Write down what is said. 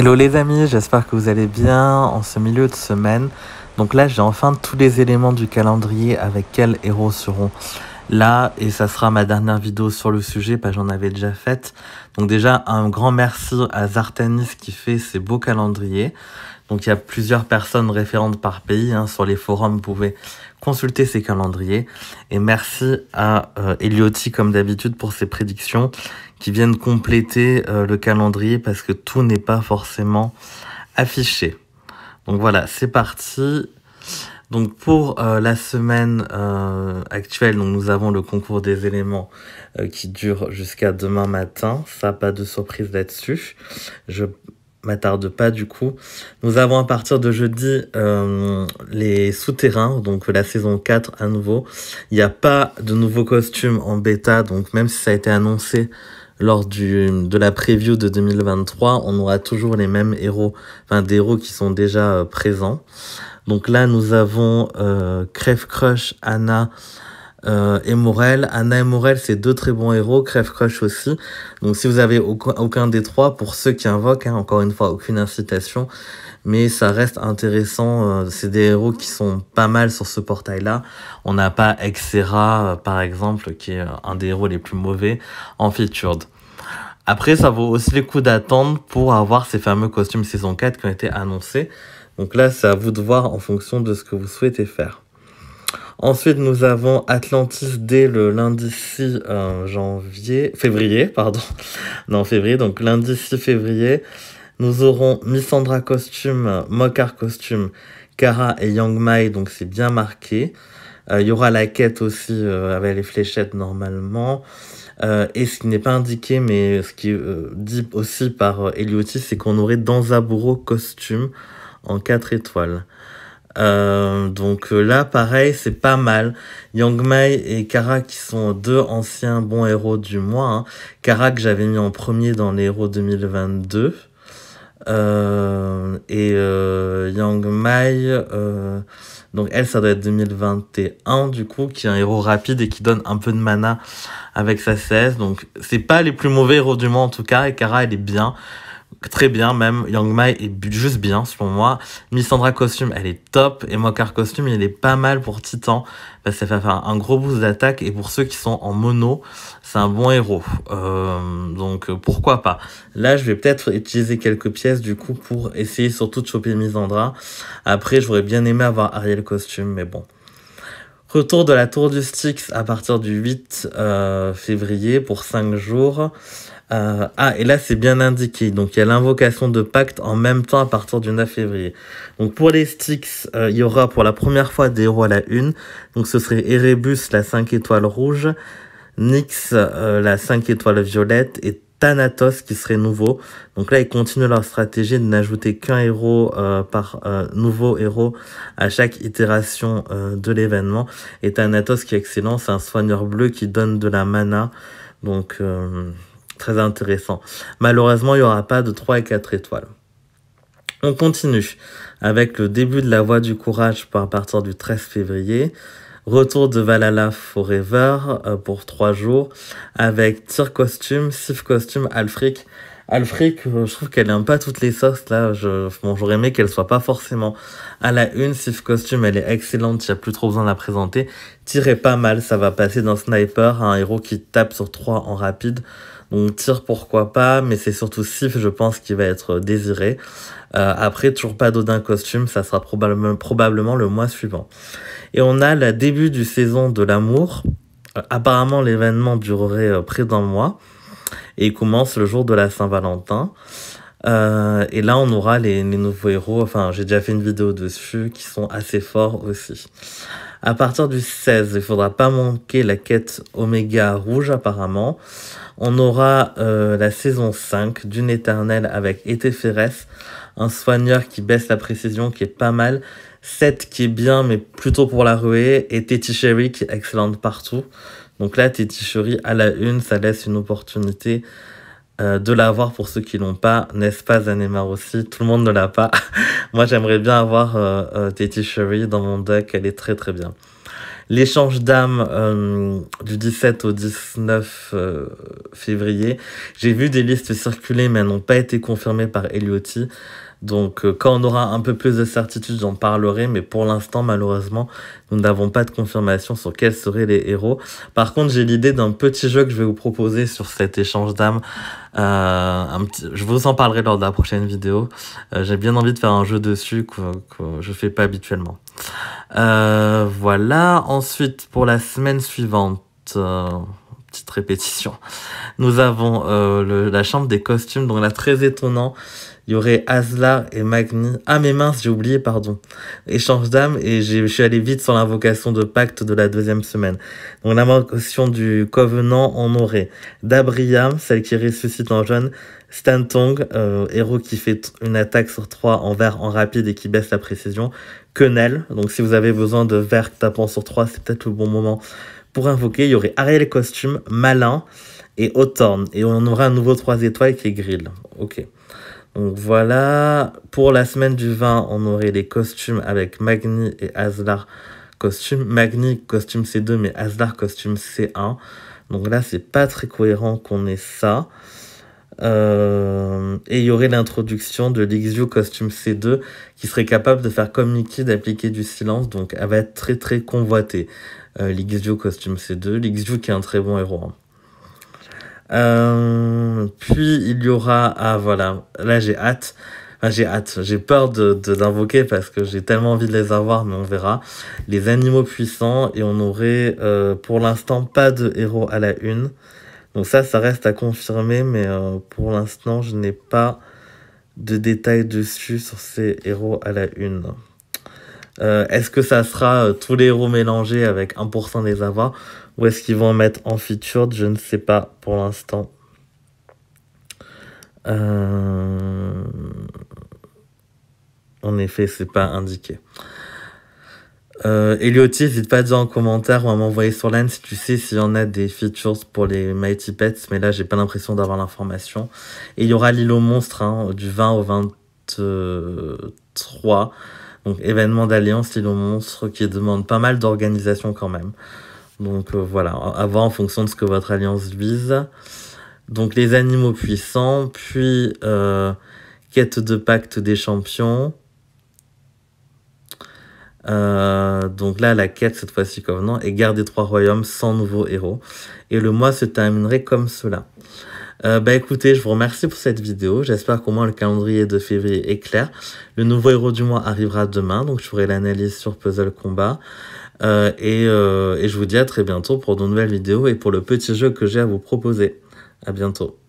Hello les amis, j'espère que vous allez bien en ce milieu de semaine. Donc là j'ai enfin tous les éléments du calendrier avec quels héros seront là et ça sera ma dernière vidéo sur le sujet, que bah, j'en avais déjà faite. Donc déjà, un grand merci à Zartanis qui fait ces beaux calendriers. Donc il y a plusieurs personnes référentes par pays. Hein. sur les forums, vous pouvez consulter ces calendriers. Et merci à euh, Eliotti, comme d'habitude, pour ses prédictions qui viennent compléter euh, le calendrier parce que tout n'est pas forcément affiché. Donc voilà, c'est parti. Donc pour euh, la semaine euh, actuelle, donc nous avons le concours des éléments euh, qui dure jusqu'à demain matin. Ça, pas de surprise là-dessus. Je m'attarde pas du coup. Nous avons à partir de jeudi les souterrains, donc la saison 4 à nouveau. Il n'y a pas de nouveaux costumes en bêta, donc même si ça a été annoncé lors du, de la preview de 2023, on aura toujours les mêmes héros, enfin des héros qui sont déjà présents. Donc là, nous avons euh, Crève Crush, Anna euh, et Morel. Anna et Morel, c'est deux très bons héros, Crève Crush aussi. Donc si vous avez aucun, des trois, pour ceux qui invoquent, hein, encore une fois, aucune incitation, mais ça reste intéressant. Euh, c'est des héros qui sont pas mal sur ce portail-là. On n'a pas Exera, euh, par exemple, qui est un des héros les plus mauvais en featured. Après, ça vaut aussi le coup d'attendre pour avoir ces fameux costumes saison 4 qui ont été annoncés. Donc là, c'est à vous de voir en fonction de ce que vous souhaitez faire. Ensuite, nous avons Atlantis dès le lundi 6 euh, janvier, février, pardon. non, février, donc lundi 6 février. Nous aurons Missandra Costume, Mokar Costume, Kara et Yang Mai, donc c'est bien marqué. Euh, il y aura la quête aussi euh, avec les fléchettes normalement. et ce qui n'est pas indiqué, mais ce qui est dit aussi par Eliotis, c'est qu'on aurait Danzaburo costume en 4 étoiles. Euh, donc euh, là, pareil, c'est pas mal. Yang Mai et Kara qui sont deux anciens bons héros du mois. Hein. Kara que j'avais mis en premier dans les héros 2022. Euh, et Yang Mai, donc elle, ça doit être 2021 du coup, qui est un héros rapide et qui donne un peu de mana avec sa CS. Donc c'est pas les plus mauvais héros du mois en tout cas. Et Kara, elle est bien très bien même. Yang Mai est juste bien selon moi. Missandra costume, elle est top. Et Mokar costume, il est pas mal pour Titan. Parce que ça fait un gros boost d'attaque. Et pour ceux qui sont en mono, c'est un bon héros. Euh, donc pourquoi pas. Là, je vais peut-être utiliser quelques pièces du coup pour essayer surtout de choper Missandra. Après, j'aurais bien aimé avoir Ariel costume, mais bon. Retour de la Tour du Styx à partir du 8 euh, février pour 5 jours. Euh, ah, et là, c'est bien indiqué. Donc, il y a l'invocation de pacte en même temps à partir du 9 février. Donc, pour les Styx, euh, il y aura pour la première fois des rois à la une. Donc, ce serait Erebus, la 5 étoiles rouge, Nyx, la 5 étoiles violette, et Thanatos qui serait nouveau. Donc là, ils continuent leur stratégie de n'ajouter qu'un héros euh, par euh, nouveau héros à chaque itération euh, de l'événement. Et Thanatos qui est excellent, c'est un soigneur bleu qui donne de la mana. Donc très intéressant. Malheureusement, il n'y aura pas de 3 et 4 étoiles. On continue avec le début de la Voie du Courage par partir du 13 février. Retour de Valhalla Forever euh, pour trois jours avec Tyr Costume, Sif Costume, Alfric. Alfric, euh, je trouve qu'elle n'aime pas toutes les sauces là. Je, j'aurais aimé qu'elle soit pas forcément à la une. Sif Costume, elle est excellente, il n'y a plus trop besoin de la présenter. est pas mal, ça va passer d'un Sniper, un héros qui tape sur trois en rapide. On tire pourquoi pas, mais c'est surtout Sif, je pense, qui va être désiré. Euh, après, toujours pas d'Odin costume, ça sera probablement, probablement le mois suivant. Et on a le début du saison de l'amour. Euh, apparemment, l'événement durerait euh, près d'un mois et il commence le jour de la Saint-Valentin. et là, on aura les, les nouveaux héros. Enfin, j'ai déjà fait une vidéo dessus qui sont assez forts aussi. À partir du 16, il faudra pas manquer la quête Oméga Rouge apparemment. On aura euh, la saison 5 d'une éternelle avec Féroce, un soigneur qui baisse la précision, qui est pas mal. 7 qui est bien, mais plutôt pour la ruée. Et Sherry qui est excellente partout. Donc là, Téticherie à la une, ça laisse une opportunité euh, de l'avoir pour ceux qui l'ont pas. N'est-ce pas Zanemar aussi Tout le monde ne l'a pas. Moi j'aimerais bien avoir euh, euh dans mon deck, elle est très très bien l'échange d'âmes euh, du 17 au 19 euh, février. J'ai vu des listes circuler mais elles n'ont pas été confirmées par Eliotti. Donc euh, quand on aura un peu plus de certitude, j'en parlerai, mais pour l'instant, malheureusement, nous n'avons pas de confirmation sur quels seraient les héros. Par contre, j'ai l'idée d'un petit jeu que je vais vous proposer sur cet échange d'âmes. je vous en parlerai lors de la prochaine vidéo. j'ai bien envie de faire un jeu dessus que, je je fais pas habituellement. Euh, voilà, ensuite pour la semaine suivante. Euh, petite répétition. Nous avons euh, la chambre des costumes, donc là très étonnant. Il y aurait Asla et Magni. Ah mes mince, j'ai oublié, pardon. Échange d'âme et je suis allé vite sur l'invocation de pacte de la deuxième semaine. Donc l'invocation du Covenant, on aurait Dabriam, celle qui ressuscite en jeune, Stantong, euh, héros qui fait une attaque sur 3 en vert en rapide et qui baisse la précision, Quenelle, donc si vous avez besoin de vert tapant sur 3, c'est peut-être le bon moment pour invoquer, il y aurait Ariel Costume, Malin et Hawthorne. Et on aura un nouveau 3 étoiles qui est Grill. Ok. Donc voilà, pour la semaine du 20, on aurait les costumes avec Magni et Aslar costume. Magni costume C2, mais Aslar costume C1. Donc là, c'est pas très cohérent qu'on ait ça. Euh et il y aurait l'introduction de l'XU Costume C2 qui serait capable de faire comme Mickey d'appliquer du silence, donc elle va être très très convoitée. Euh, Costume C2, l'XU qui est un très bon héros. Hein. Euh, puis il y aura, ah voilà, là j'ai hâte, j'ai hâte, j'ai peur de d'invoquer parce que j'ai tellement envie de les avoir, mais on verra. Les animaux puissants et on aurait euh, pour l'instant pas de héros à la une. Donc ça, ça reste à confirmer, mais euh, pour l'instant, je n'ai pas de détails dessus sur ces héros à la une. Euh, est-ce que ça sera euh, tous les héros mélangés avec 1% des avoirs ou est-ce qu'ils vont en mettre en feature Je ne sais pas pour l'instant. En effet, c'est pas indiqué. Euh, Eliotti, n'hésite pas à dire en commentaire ou à m'envoyer sur l'AN si tu sais s'il y en a des features pour les Mighty Pets, mais là j'ai pas l'impression d'avoir l'information. Et il y aura l'îlot monstre hein, du 20 au 23, donc événement d'alliance, aux monstres qui demande pas mal d'organisation quand même. Donc euh, voilà, à voir en fonction de ce que votre alliance vise. Donc les animaux puissants, puis euh, quête de pacte des champions. Euh, donc là, la quête cette fois-ci Covenant est garder trois royaumes sans nouveaux héros. Et le mois se terminerait comme cela. Euh, bah écoutez, je vous remercie pour cette vidéo. J'espère qu'au moins le calendrier de février est clair. Le nouveau héros du mois arrivera demain, donc je ferai l'analyse sur Puzzle Combat. Euh, et, euh, et je vous dis à très bientôt pour de nouvelles vidéos et pour le petit jeu que j'ai à vous proposer. À bientôt.